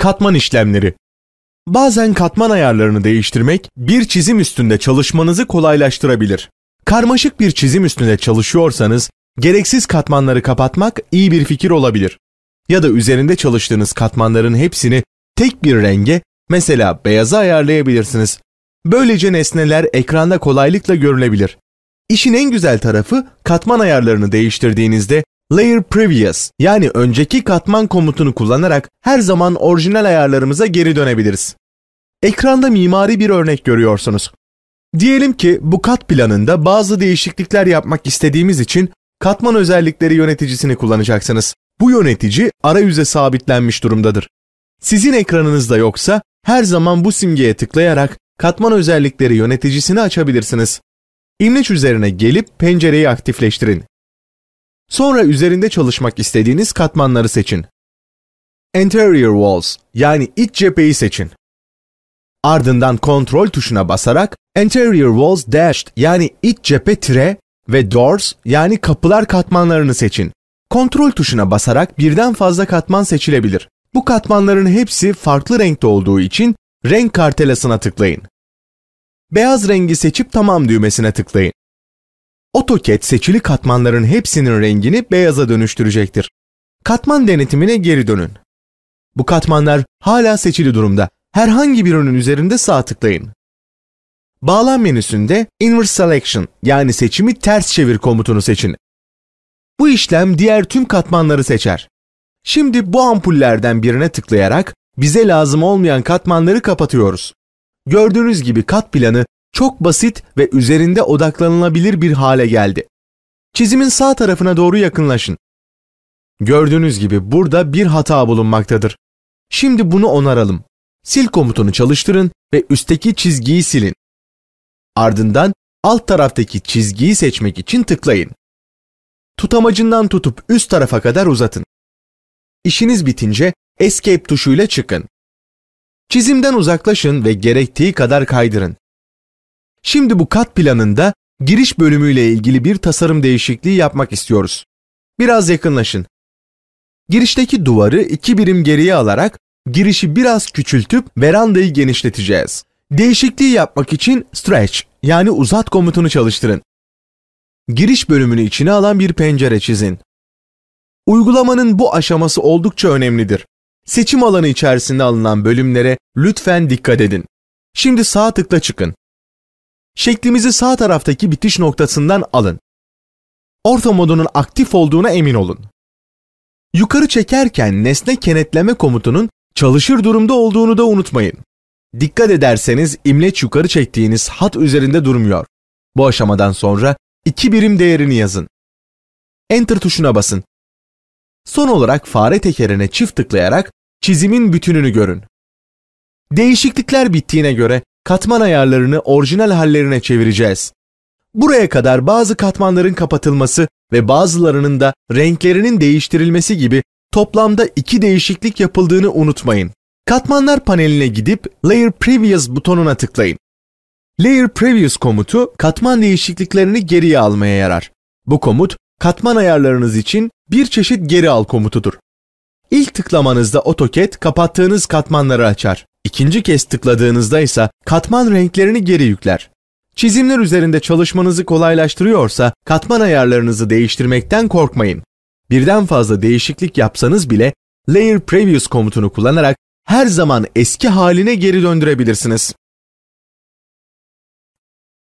Katman işlemleri Bazen katman ayarlarını değiştirmek bir çizim üstünde çalışmanızı kolaylaştırabilir. Karmaşık bir çizim üstünde çalışıyorsanız gereksiz katmanları kapatmak iyi bir fikir olabilir. Ya da üzerinde çalıştığınız katmanların hepsini tek bir renge mesela beyaza ayarlayabilirsiniz. Böylece nesneler ekranda kolaylıkla görülebilir. İşin en güzel tarafı katman ayarlarını değiştirdiğinizde Layer Previous yani önceki katman komutunu kullanarak her zaman orijinal ayarlarımıza geri dönebiliriz. Ekranda mimari bir örnek görüyorsunuz. Diyelim ki bu kat planında bazı değişiklikler yapmak istediğimiz için katman özellikleri yöneticisini kullanacaksınız. Bu yönetici arayüze sabitlenmiş durumdadır. Sizin ekranınızda yoksa her zaman bu simgeye tıklayarak katman özellikleri yöneticisini açabilirsiniz. İmleç üzerine gelip pencereyi aktifleştirin. Sonra üzerinde çalışmak istediğiniz katmanları seçin. Interior Walls yani iç cepheyi seçin. Ardından kontrol tuşuna basarak Interior Walls Dashed yani iç cephe tire ve Doors yani kapılar katmanlarını seçin. Kontrol tuşuna basarak birden fazla katman seçilebilir. Bu katmanların hepsi farklı renkte olduğu için renk kartelasına tıklayın. Beyaz rengi seçip tamam düğmesine tıklayın. AutoCAD seçili katmanların hepsinin rengini beyaza dönüştürecektir. Katman denetimine geri dönün. Bu katmanlar hala seçili durumda. Herhangi birinin üzerinde sağ tıklayın. Bağlam menüsünde Inverse Selection yani seçimi ters çevir komutunu seçin. Bu işlem diğer tüm katmanları seçer. Şimdi bu ampullerden birine tıklayarak bize lazım olmayan katmanları kapatıyoruz. Gördüğünüz gibi kat planı çok basit ve üzerinde odaklanılabilir bir hale geldi. Çizimin sağ tarafına doğru yakınlaşın. Gördüğünüz gibi burada bir hata bulunmaktadır. Şimdi bunu onaralım. Sil komutunu çalıştırın ve üstteki çizgiyi silin. Ardından alt taraftaki çizgiyi seçmek için tıklayın. Tutamacından tutup üst tarafa kadar uzatın. İşiniz bitince Escape tuşuyla çıkın. Çizimden uzaklaşın ve gerektiği kadar kaydırın. Şimdi bu kat planında giriş bölümüyle ilgili bir tasarım değişikliği yapmak istiyoruz. Biraz yakınlaşın. Girişteki duvarı iki birim geriye alarak girişi biraz küçültüp verandayı genişleteceğiz. Değişikliği yapmak için stretch yani uzat komutunu çalıştırın. Giriş bölümünü içine alan bir pencere çizin. Uygulamanın bu aşaması oldukça önemlidir. Seçim alanı içerisinde alınan bölümlere lütfen dikkat edin. Şimdi sağ tıkla çıkın. Şeklimizi sağ taraftaki bitiş noktasından alın. Orta modunun aktif olduğuna emin olun. Yukarı çekerken nesne kenetleme komutunun çalışır durumda olduğunu da unutmayın. Dikkat ederseniz imleç yukarı çektiğiniz hat üzerinde durmuyor. Bu aşamadan sonra iki birim değerini yazın. Enter tuşuna basın. Son olarak fare tekerine çift tıklayarak çizimin bütününü görün. Değişiklikler bittiğine göre katman ayarlarını orijinal hallerine çevireceğiz. Buraya kadar bazı katmanların kapatılması ve bazılarının da renklerinin değiştirilmesi gibi toplamda iki değişiklik yapıldığını unutmayın. Katmanlar paneline gidip Layer Previous butonuna tıklayın. Layer Previous komutu katman değişikliklerini geriye almaya yarar. Bu komut katman ayarlarınız için bir çeşit geri al komutudur. İlk tıklamanızda AutoCAD kapattığınız katmanları açar. İkinci kez tıkladığınızda ise katman renklerini geri yükler. Çizimler üzerinde çalışmanızı kolaylaştırıyorsa katman ayarlarınızı değiştirmekten korkmayın. Birden fazla değişiklik yapsanız bile Layer Previous komutunu kullanarak her zaman eski haline geri döndürebilirsiniz.